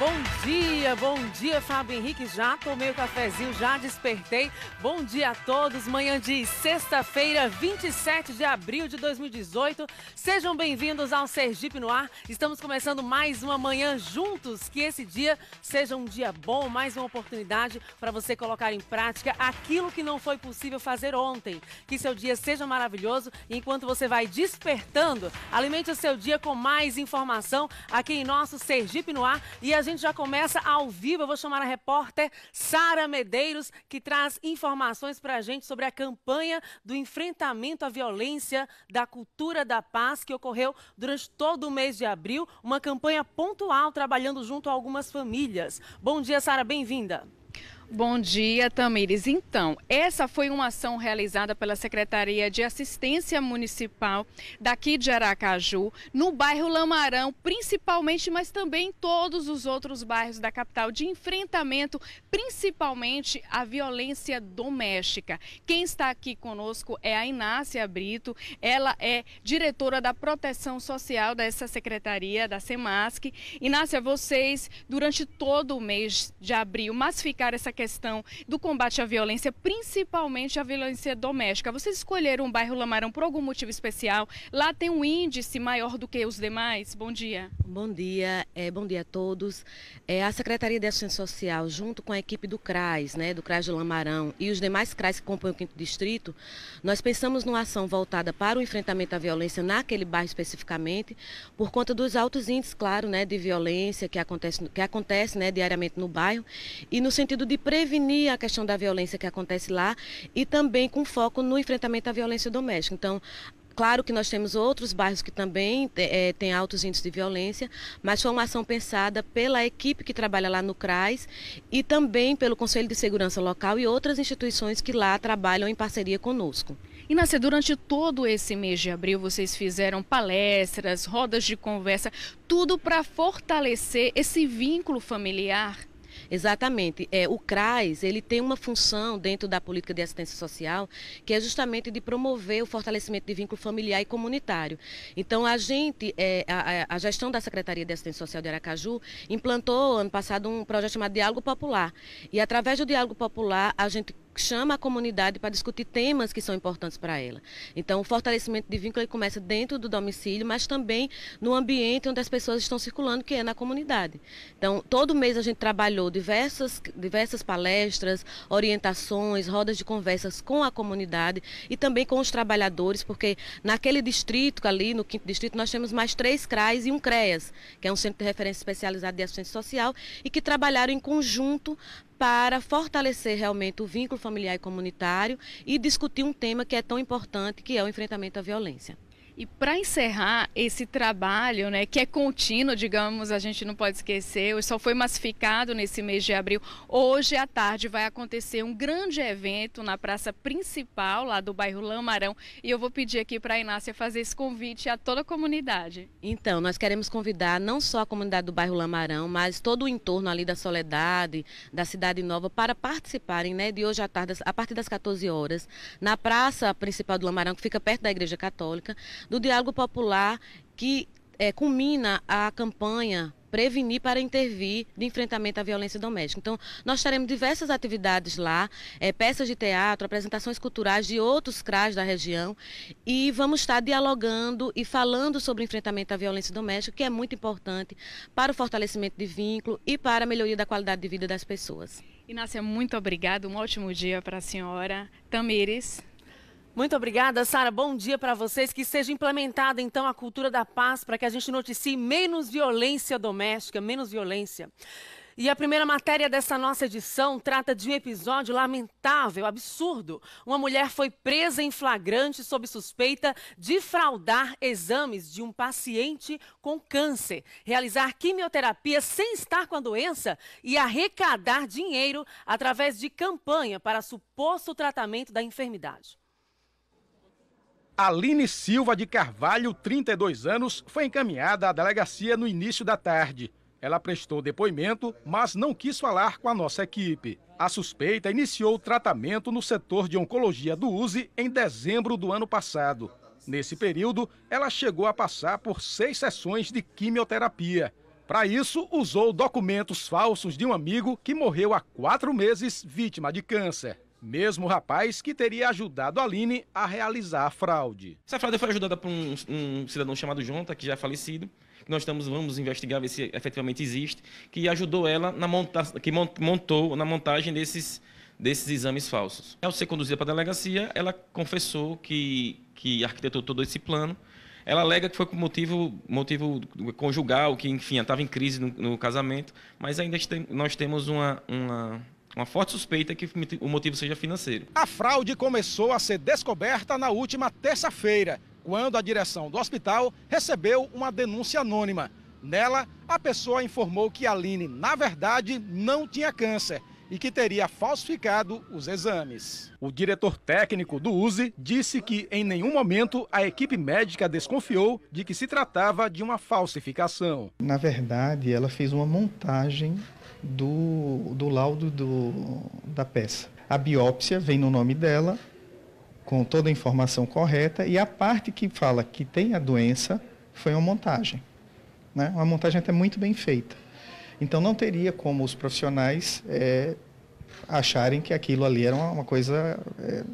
Bom dia, bom dia, Fábio Henrique. Já tomei o cafezinho, já despertei. Bom dia a todos. Manhã de sexta-feira, 27 de abril de 2018. Sejam bem-vindos ao Sergipe no Ar. Estamos começando mais uma manhã juntos. Que esse dia seja um dia bom, mais uma oportunidade para você colocar em prática aquilo que não foi possível fazer ontem. Que seu dia seja maravilhoso. Enquanto você vai despertando, alimente o seu dia com mais informação aqui em nosso Sergipe no Ar. E a gente gente já começa ao vivo. Eu vou chamar a repórter Sara Medeiros, que traz informações para a gente sobre a campanha do enfrentamento à violência da cultura da paz que ocorreu durante todo o mês de abril. Uma campanha pontual, trabalhando junto a algumas famílias. Bom dia, Sara, bem-vinda. Bom dia, Tamires. Então, essa foi uma ação realizada pela Secretaria de Assistência Municipal daqui de Aracaju, no bairro Lamarão, principalmente, mas também em todos os outros bairros da capital, de enfrentamento, principalmente à violência doméstica. Quem está aqui conosco é a Inácia Brito, ela é diretora da Proteção Social dessa secretaria, da SEMASC. Inácia, vocês, durante todo o mês de abril, massificaram essa questão do combate à violência, principalmente à violência doméstica. Vocês escolheram o bairro Lamarão por algum motivo especial? Lá tem um índice maior do que os demais? Bom dia. Bom dia, é, bom dia a todos. É, a Secretaria de Assistência Social, junto com a equipe do CRAS, né, do CRAS de Lamarão e os demais CRAS que compõem o quinto Distrito, nós pensamos numa ação voltada para o enfrentamento à violência naquele bairro especificamente, por conta dos altos índices, claro, né, de violência que acontece, que acontece né, diariamente no bairro, e no sentido de prevenir a questão da violência que acontece lá e também com foco no enfrentamento à violência doméstica. Então, Claro que nós temos outros bairros que também é, têm altos índices de violência, mas foi uma ação pensada pela equipe que trabalha lá no CRAS e também pelo Conselho de Segurança Local e outras instituições que lá trabalham em parceria conosco. E Nascer, durante todo esse mês de abril, vocês fizeram palestras, rodas de conversa, tudo para fortalecer esse vínculo familiar Exatamente. É, o CRAS, ele tem uma função dentro da política de assistência social, que é justamente de promover o fortalecimento de vínculo familiar e comunitário. Então, a gente, é, a, a, gestão da Secretaria de Assistência Social de Aracaju, implantou ano passado um projeto chamado Diálogo Popular. E através do Diálogo Popular, a gente chama a comunidade para discutir temas que são importantes para ela. Então, o fortalecimento de vínculo começa dentro do domicílio, mas também no ambiente onde as pessoas estão circulando, que é na comunidade. Então, todo mês a gente trabalhou diversas, diversas palestras, orientações, rodas de conversas com a comunidade e também com os trabalhadores, porque naquele distrito ali, no quinto distrito, nós temos mais três CRAs e um CREAS, que é um centro de referência especializado de assistência social, e que trabalharam em conjunto para fortalecer realmente o vínculo familiar e comunitário e discutir um tema que é tão importante, que é o enfrentamento à violência. E para encerrar esse trabalho, né, que é contínuo, digamos, a gente não pode esquecer, só foi massificado nesse mês de abril. Hoje à tarde vai acontecer um grande evento na praça principal lá do bairro Lamarão, e eu vou pedir aqui para a Inácia fazer esse convite a toda a comunidade. Então, nós queremos convidar não só a comunidade do bairro Lamarão, mas todo o entorno ali da Soledade, da Cidade Nova para participarem, né, de hoje à tarde, a partir das 14 horas, na praça principal do Lamarão, que fica perto da Igreja Católica do diálogo popular que é, culmina a campanha prevenir para intervir de enfrentamento à violência doméstica. Então, nós teremos diversas atividades lá, é, peças de teatro, apresentações culturais de outros CRAs da região e vamos estar dialogando e falando sobre o enfrentamento à violência doméstica, que é muito importante para o fortalecimento de vínculo e para a melhoria da qualidade de vida das pessoas. Inácia, muito obrigada, um ótimo dia para a senhora. Tamires. Muito obrigada, Sara. Bom dia para vocês. Que seja implementada, então, a cultura da paz para que a gente noticie menos violência doméstica, menos violência. E a primeira matéria dessa nossa edição trata de um episódio lamentável, absurdo. Uma mulher foi presa em flagrante sob suspeita de fraudar exames de um paciente com câncer, realizar quimioterapia sem estar com a doença e arrecadar dinheiro através de campanha para suposto tratamento da enfermidade. Aline Silva de Carvalho, 32 anos, foi encaminhada à delegacia no início da tarde. Ela prestou depoimento, mas não quis falar com a nossa equipe. A suspeita iniciou o tratamento no setor de oncologia do USE em dezembro do ano passado. Nesse período, ela chegou a passar por seis sessões de quimioterapia. Para isso, usou documentos falsos de um amigo que morreu há quatro meses vítima de câncer. Mesmo rapaz que teria ajudado a Aline a realizar a fraude. Essa fraude foi ajudada por um, um cidadão chamado Jonta, que já é falecido, nós estamos, vamos investigar, ver se efetivamente existe, que ajudou ela na monta que montou na montagem desses, desses exames falsos. Ao ser conduzida para a delegacia, ela confessou que, que arquitetou todo esse plano. Ela alega que foi por motivo, motivo conjugal, que, enfim, estava em crise no, no casamento, mas ainda nós temos uma, uma uma forte suspeita que o motivo seja financeiro. A fraude começou a ser descoberta na última terça-feira, quando a direção do hospital recebeu uma denúncia anônima. Nela, a pessoa informou que a Aline, na verdade, não tinha câncer e que teria falsificado os exames. O diretor técnico do USE disse que em nenhum momento a equipe médica desconfiou de que se tratava de uma falsificação. Na verdade, ela fez uma montagem do, do laudo do, da peça. A biópsia vem no nome dela, com toda a informação correta, e a parte que fala que tem a doença foi uma montagem. Né? Uma montagem até muito bem feita. Então não teria como os profissionais é, acharem que aquilo ali era uma, uma coisa é,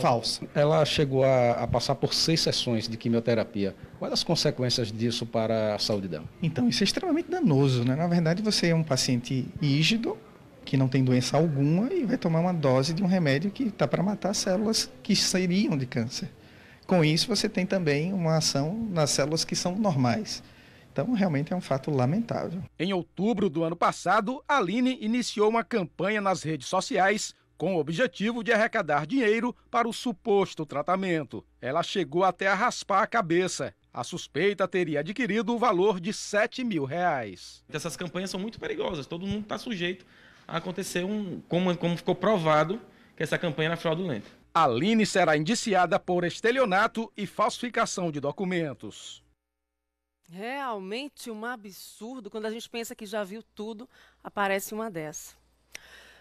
Falsa. Ela chegou a, a, passar por seis sessões de quimioterapia. Quais as consequências disso para a saúde dela? Então, isso é extremamente danoso. Né? Na verdade, você é um paciente rígido, que não tem doença alguma, e vai tomar uma dose de um remédio que está para matar células que seriam de câncer. Com isso, você tem também uma ação nas células que são normais. Então, realmente é um fato lamentável. Em outubro do ano passado, Aline iniciou uma campanha nas redes sociais com o objetivo de arrecadar dinheiro para o suposto tratamento. Ela chegou até a raspar a cabeça. A suspeita teria adquirido o valor de 7 mil reais. Essas campanhas são muito perigosas, todo mundo está sujeito a acontecer um. Como, como ficou provado que essa campanha era fraudulenta. Aline será indiciada por estelionato e falsificação de documentos. Realmente um absurdo. Quando a gente pensa que já viu tudo, aparece uma dessa.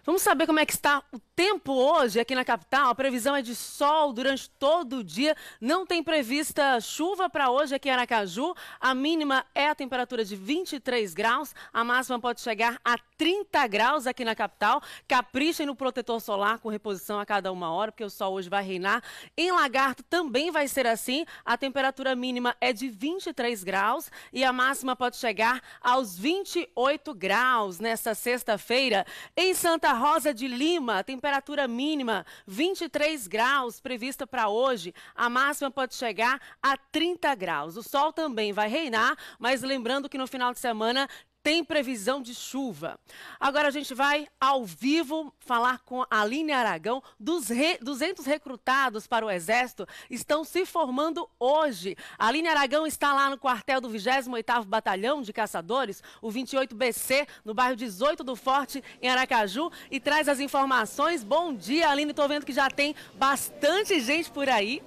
Vamos saber como é que está o tempo hoje aqui na capital. A previsão é de sol durante todo o dia. Não tem prevista chuva para hoje aqui em Aracaju. A mínima é a temperatura de 23 graus. A máxima pode chegar a 30 graus aqui na capital. Caprichem no protetor solar com reposição a cada uma hora, porque o sol hoje vai reinar. Em Lagarto também vai ser assim. A temperatura mínima é de 23 graus e a máxima pode chegar aos 28 graus nesta sexta-feira. Em Santa Rosa de Lima, temperatura mínima 23 graus prevista para hoje. A máxima pode chegar a 30 graus. O sol também vai reinar, mas lembrando que no final de semana tem previsão de chuva. Agora a gente vai ao vivo falar com a Aline Aragão. Dos re... 200 recrutados para o Exército estão se formando hoje. A Aline Aragão está lá no quartel do 28º Batalhão de Caçadores, o 28BC, no bairro 18 do Forte, em Aracaju, e traz as informações. Bom dia, Aline. Estou vendo que já tem bastante gente por aí.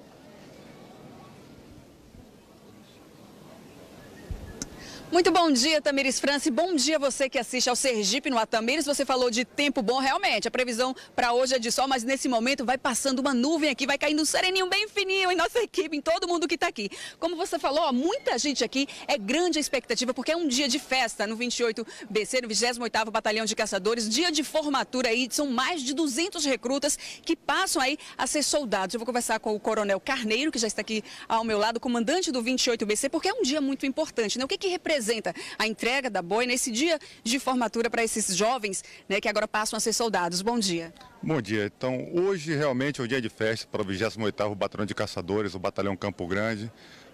Muito bom dia, Tamires França. E bom dia você que assiste ao Sergipe no Atamires. Você falou de tempo bom, realmente. A previsão para hoje é de sol, mas nesse momento vai passando uma nuvem aqui, vai caindo um sereninho bem fininho em nossa equipe, em todo mundo que está aqui. Como você falou, ó, muita gente aqui é grande a expectativa, porque é um dia de festa no 28BC, no 28º Batalhão de Caçadores, dia de formatura aí. São mais de 200 recrutas que passam aí a ser soldados. Eu vou conversar com o Coronel Carneiro, que já está aqui ao meu lado, comandante do 28BC, porque é um dia muito importante, né? O que que representa representa a entrega da boina nesse dia de formatura para esses jovens né, que agora passam a ser soldados. Bom dia. Bom dia. Então, hoje realmente é o dia de festa para o 28º Batalhão de Caçadores, o Batalhão Campo Grande,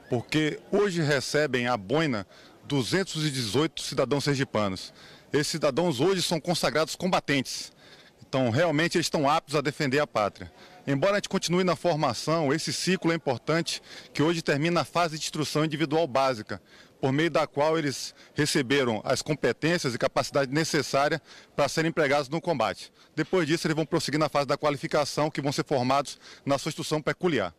porque hoje recebem a boina 218 cidadãos sergipanos. Esses cidadãos hoje são consagrados combatentes. Então, realmente, eles estão aptos a defender a pátria. Embora a gente continue na formação, esse ciclo é importante, que hoje termina a fase de instrução individual básica por meio da qual eles receberam as competências e capacidade necessária para serem empregados no combate. Depois disso, eles vão prosseguir na fase da qualificação, que vão ser formados na sua instrução peculiar.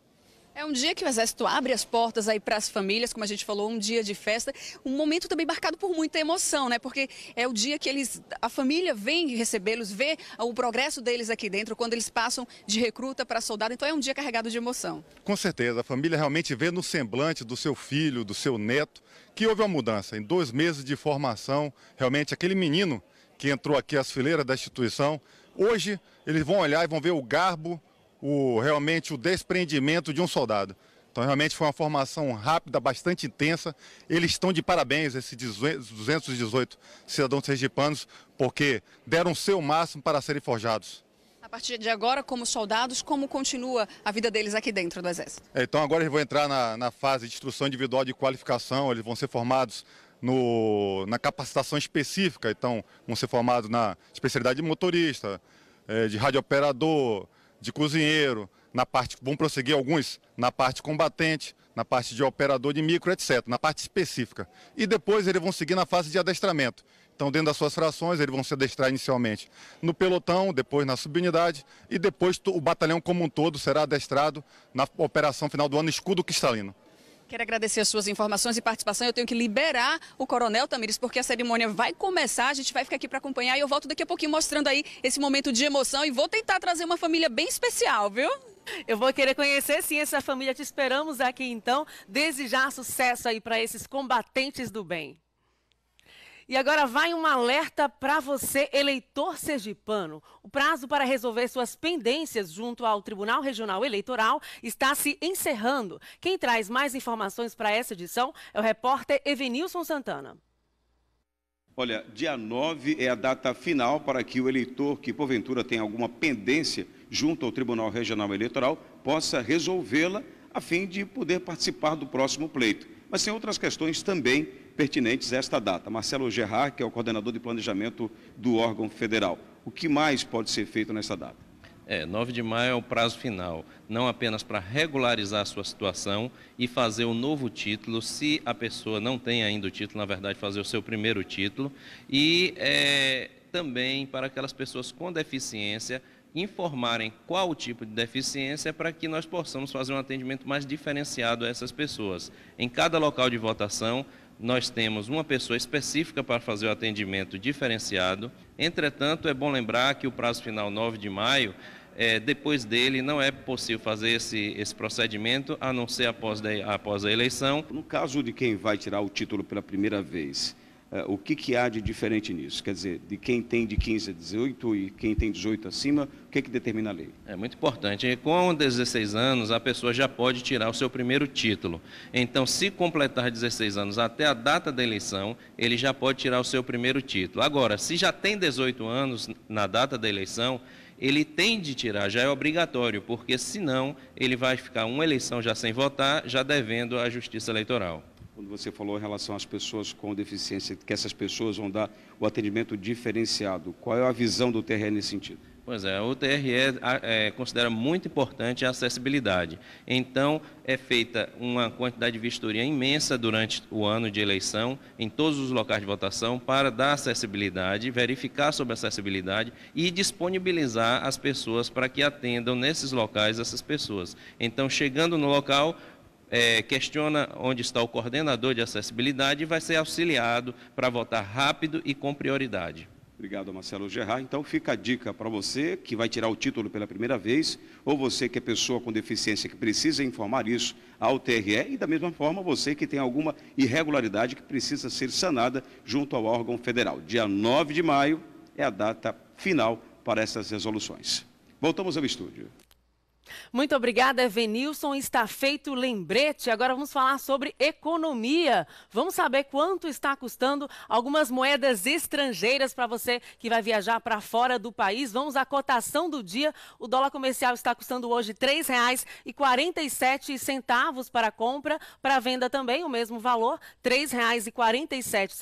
É um dia que o Exército abre as portas aí para as famílias, como a gente falou, um dia de festa, um momento também marcado por muita emoção, né? Porque é o dia que eles, a família vem recebê-los, vê o progresso deles aqui dentro, quando eles passam de recruta para soldado, então é um dia carregado de emoção. Com certeza, a família realmente vê no semblante do seu filho, do seu neto, que houve uma mudança. Em dois meses de formação, realmente aquele menino que entrou aqui às fileiras da instituição, hoje eles vão olhar e vão ver o garbo o, realmente o desprendimento de um soldado. Então, realmente foi uma formação rápida, bastante intensa. Eles estão de parabéns, esses 218 cidadãos sergipanos, porque deram o seu máximo para serem forjados. A partir de agora, como soldados, como continua a vida deles aqui dentro do Exército? É, então, agora eles vão entrar na, na fase de instrução individual de qualificação, eles vão ser formados no, na capacitação específica, então vão ser formados na especialidade de motorista, é, de radiooperador, de cozinheiro, na parte, vão prosseguir alguns na parte combatente, na parte de operador de micro, etc., na parte específica. E depois eles vão seguir na fase de adestramento. Então, dentro das suas frações, eles vão se adestrar inicialmente no pelotão, depois na subunidade e depois o batalhão como um todo será adestrado na operação final do ano Escudo Cristalino. Quero agradecer as suas informações e participação. Eu tenho que liberar o Coronel Tamires, porque a cerimônia vai começar. A gente vai ficar aqui para acompanhar e eu volto daqui a pouquinho mostrando aí esse momento de emoção. E vou tentar trazer uma família bem especial, viu? Eu vou querer conhecer sim essa família. Te esperamos aqui então. Desejar sucesso aí para esses combatentes do bem. E agora vai um alerta para você, eleitor sergipano. O prazo para resolver suas pendências junto ao Tribunal Regional Eleitoral está se encerrando. Quem traz mais informações para essa edição é o repórter Evenilson Santana. Olha, dia 9 é a data final para que o eleitor que porventura tem alguma pendência junto ao Tribunal Regional Eleitoral possa resolvê-la a fim de poder participar do próximo pleito. Mas tem outras questões também pertinentes a esta data. Marcelo Gerard, que é o coordenador de planejamento do órgão federal. O que mais pode ser feito nessa data? É, 9 de maio é o prazo final, não apenas para regularizar a sua situação e fazer o um novo título, se a pessoa não tem ainda o título, na verdade, fazer o seu primeiro título, e é, também para aquelas pessoas com deficiência informarem qual o tipo de deficiência para que nós possamos fazer um atendimento mais diferenciado a essas pessoas. Em cada local de votação, nós temos uma pessoa específica para fazer o atendimento diferenciado. Entretanto, é bom lembrar que o prazo final 9 de maio, é, depois dele não é possível fazer esse, esse procedimento, a não ser após, de, após a eleição. No caso de quem vai tirar o título pela primeira vez, Uh, o que, que, há de diferente nisso? Quer dizer, de quem tem de 15 a 18 e quem tem 18 acima, o que, que determina a lei? É muito importante. E com 16 anos, a pessoa já pode tirar o seu primeiro título. Então, se completar 16 anos até a data da eleição, ele já pode tirar o seu primeiro título. Agora, se já tem 18 anos na data da eleição, ele tem de tirar, já é obrigatório, porque senão ele vai ficar uma eleição já sem votar, já devendo à Justiça Eleitoral quando você falou em relação às pessoas com deficiência, que essas pessoas vão dar o atendimento diferenciado. Qual é a visão do TRE nesse sentido? Pois é, o TRE é, considera muito importante a acessibilidade. Então, é feita uma quantidade de vistoria imensa durante o ano de eleição, em todos os locais de votação, para dar acessibilidade, verificar sobre a acessibilidade e disponibilizar as pessoas para que atendam nesses locais essas pessoas. Então, chegando no local, é, questiona onde está o coordenador de acessibilidade e vai ser auxiliado para votar rápido e com prioridade. Obrigado, Marcelo Gerard. Então fica a dica para você que vai tirar o título pela primeira vez, ou você que é pessoa com deficiência que precisa informar isso ao TRE, e da mesma forma você que tem alguma irregularidade que precisa ser sanada junto ao órgão federal. Dia 9 de maio é a data final para essas resoluções. Voltamos ao estúdio. Muito obrigada, Evenilson. Está feito o lembrete. Agora vamos falar sobre economia. Vamos saber quanto está custando algumas moedas estrangeiras para você que vai viajar para fora do país. Vamos à cotação do dia. O dólar comercial está custando hoje R$ 3,47 para compra. Para venda também o mesmo valor, R$ 3,47.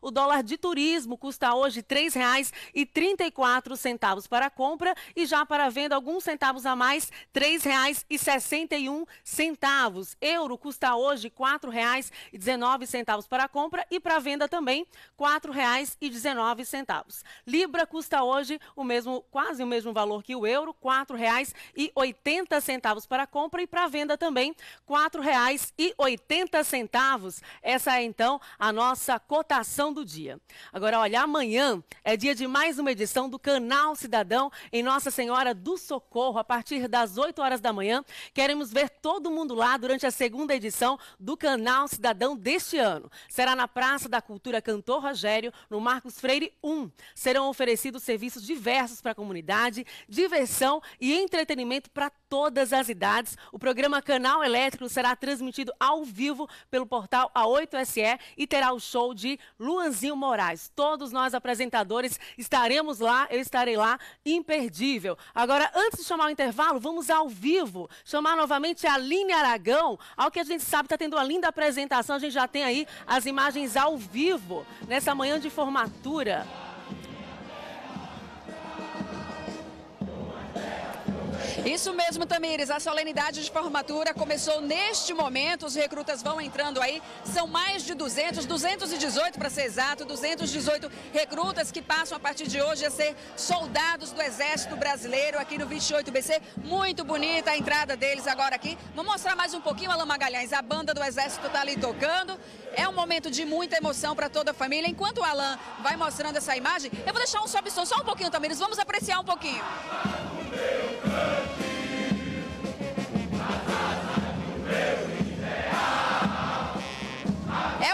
O dólar de turismo custa hoje R$ 3,34 para compra e já para venda alguns centavos a mais reais, três reais e sessenta e um centavos. Euro custa hoje quatro reais e dezenove centavos para compra e para venda também quatro reais e dezenove centavos. Libra custa hoje o mesmo, quase o mesmo valor que o euro, quatro reais e oitenta centavos para compra e para venda também quatro reais e oitenta centavos. Essa é então a nossa cotação do dia. Agora, olha, amanhã é dia de mais uma edição do Canal Cidadão em Nossa Senhora do Socorro a partir das 8 horas da manhã. Queremos ver todo mundo lá durante a segunda edição do Canal Cidadão deste ano. Será na Praça da Cultura Cantor Rogério, no Marcos Freire 1. Serão oferecidos serviços diversos para a comunidade, diversão e entretenimento para todas as idades. O programa Canal Elétrico será transmitido ao vivo pelo portal A8SE e terá o show de Luanzinho Moraes. Todos nós apresentadores estaremos lá, eu estarei lá, imperdível. Agora, antes de chamar o intervalo, vamos ao vivo chamar novamente a Aline Aragão, ao que a gente sabe está tendo uma linda apresentação, a gente já tem aí as imagens ao vivo nessa manhã de formatura. Isso mesmo, Tamires. A solenidade de formatura começou neste momento. Os recrutas vão entrando aí. São mais de 200, 218 para ser exato, 218 recrutas que passam a partir de hoje a ser soldados do Exército Brasileiro aqui no 28BC. Muito bonita a entrada deles agora aqui. Vou mostrar mais um pouquinho, Alain Magalhães. A banda do Exército está ali tocando. É um momento de muita emoção para toda a família. Enquanto o Alain vai mostrando essa imagem, eu vou deixar um sobe só um pouquinho, Tamires. Vamos apreciar um pouquinho.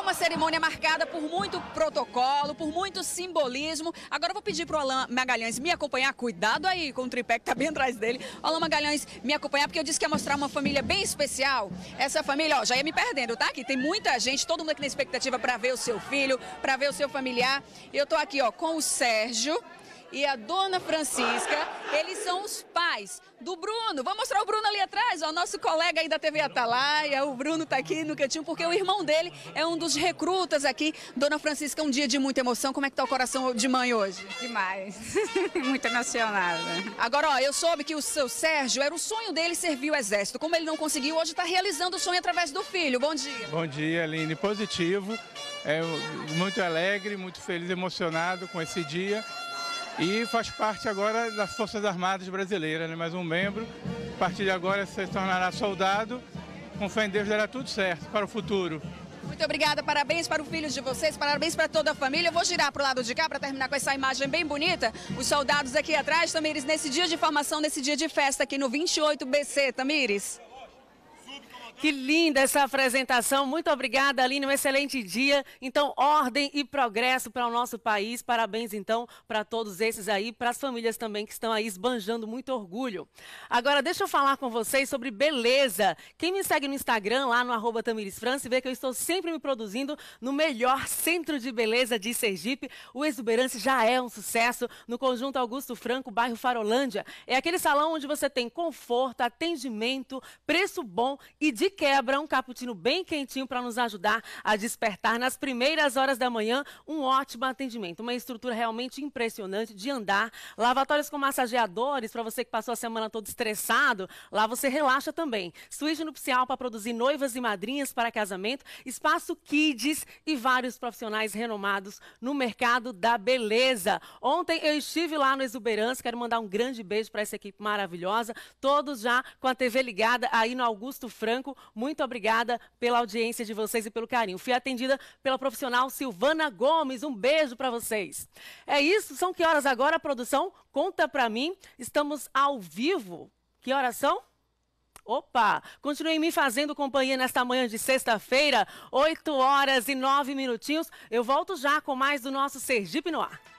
É cerimônia marcada por muito protocolo, por muito simbolismo. Agora eu vou pedir para o Alain Magalhães me acompanhar. Cuidado aí com o tripé que está bem atrás dele. Alain Magalhães me acompanhar, porque eu disse que ia mostrar uma família bem especial. Essa família, ó, já ia me perdendo, tá? Aqui tem muita gente, todo mundo aqui na expectativa para ver o seu filho, para ver o seu familiar. Eu estou aqui, ó, com o Sérgio e a dona Francisca, eles são os pais do Bruno. Vou mostrar o Bruno ali atrás, o nosso colega aí da TV Atalaia. O Bruno está aqui no cantinho porque o irmão dele é um dos recrutas aqui. Dona Francisca, um dia de muita emoção. Como é que tá o coração de mãe hoje? Demais. muito emocionada. Agora, ó, eu soube que o seu Sérgio era o sonho dele servir o exército. Como ele não conseguiu, hoje está realizando o sonho através do filho. Bom dia. Bom dia, Aline. Positivo. É muito alegre, muito feliz, emocionado com esse dia e faz parte agora das Forças Armadas Brasileiras, né? mais um membro. A partir de agora você se tornará soldado. Com fé em Deus dará tudo certo para o futuro. Muito obrigada, parabéns para os filhos de vocês, parabéns para toda a família. Eu vou girar para o lado de cá para terminar com essa imagem bem bonita. Os soldados aqui atrás, Tamires, nesse dia de formação, nesse dia de festa aqui no 28BC, Tamires. Que linda essa apresentação. Muito obrigada, Aline. Um excelente dia. Então, ordem e progresso para o nosso país. Parabéns, então, para todos esses aí, para as famílias também que estão aí esbanjando muito orgulho. Agora, deixa eu falar com vocês sobre beleza. Quem me segue no Instagram, lá no arroba Tamiris France, vê que eu estou sempre me produzindo no melhor centro de beleza de Sergipe. O Exuberance já é um sucesso no conjunto Augusto Franco, bairro Farolândia. É aquele salão onde você tem conforto, atendimento, preço bom e de de quebra, um cappuccino bem quentinho para nos ajudar a despertar nas primeiras horas da manhã. Um ótimo atendimento, uma estrutura realmente impressionante de andar. Lavatórios com massageadores, para você que passou a semana toda estressado, lá você relaxa também. Suíte nupcial para produzir noivas e madrinhas para casamento, espaço kids e vários profissionais renomados no mercado da beleza. Ontem eu estive lá no Exuberância, quero mandar um grande beijo para essa equipe maravilhosa, todos já com a TV ligada aí no Augusto Franco, muito obrigada pela audiência de vocês e pelo carinho. Fui atendida pela profissional Silvana Gomes. Um beijo para vocês. É isso, são que horas agora, produção? Conta para mim. Estamos ao vivo. Que horas são? Opa! Continuem me fazendo companhia nesta manhã de sexta-feira, 8 horas e 9 minutinhos. Eu volto já com mais do nosso Sergipe no ar.